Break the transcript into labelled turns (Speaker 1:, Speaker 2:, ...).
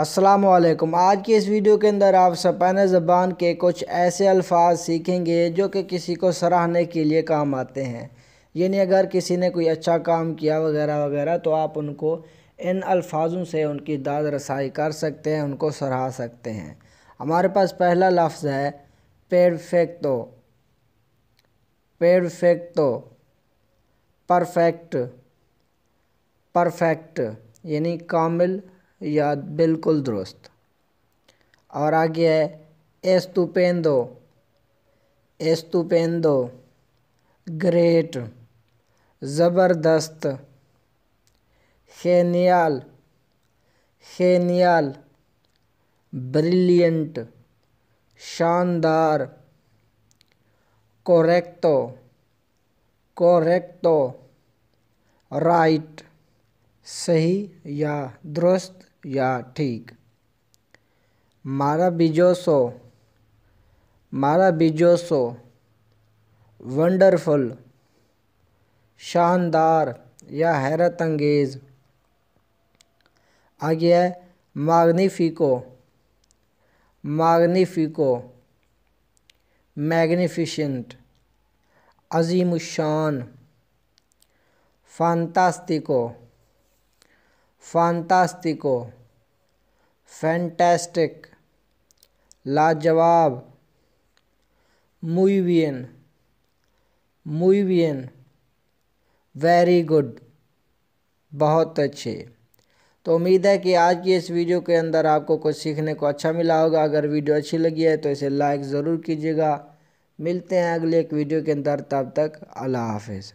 Speaker 1: असलम आज की इस वीडियो के अंदर आप सपन ज़बान के कुछ ऐसे अल्फाज सीखेंगे जो कि किसी को सराहने के लिए काम आते हैं यानी अगर किसी ने कोई अच्छा काम किया वगैरह वगैरह तो आप उनको इन अल्फाजों से उनकी दाद रसाई कर सकते हैं उनको सराह सकते हैं हमारे पास पहला लफ्ज़ है पेरफेक्टो पेरफेक्टो परफेक्ट परफेक्ट यानी कामिल याद बिल्कुल दुरुस्त और आगे है एस्तुपेंदो एस्तुपेंदो ग्रेट ज़बरदस्त खेनियाल खेनियाल ब्रिलियंट शानदार कोरेक्टो कोरेक्टो राइट सही या दुरुस्त या ठीक मारा बीजो सो वंडरफुल शानदार या हैरत अंगेज़ आगे है मागनीफिको मागनीफिको मैग्निफिशेंट अजीम शान फानतास्तिको फांतास्तिको फैंटेस्टिक लाजवाब मुइवियन मुइवियन वेरी गुड बहुत अच्छे तो उम्मीद है कि आज की इस वीडियो के अंदर आपको कुछ सीखने को अच्छा मिला होगा अगर वीडियो अच्छी लगी है तो इसे लाइक ज़रूर कीजिएगा मिलते हैं अगले एक वीडियो के अंदर तब तक अल्लाह हाफिज़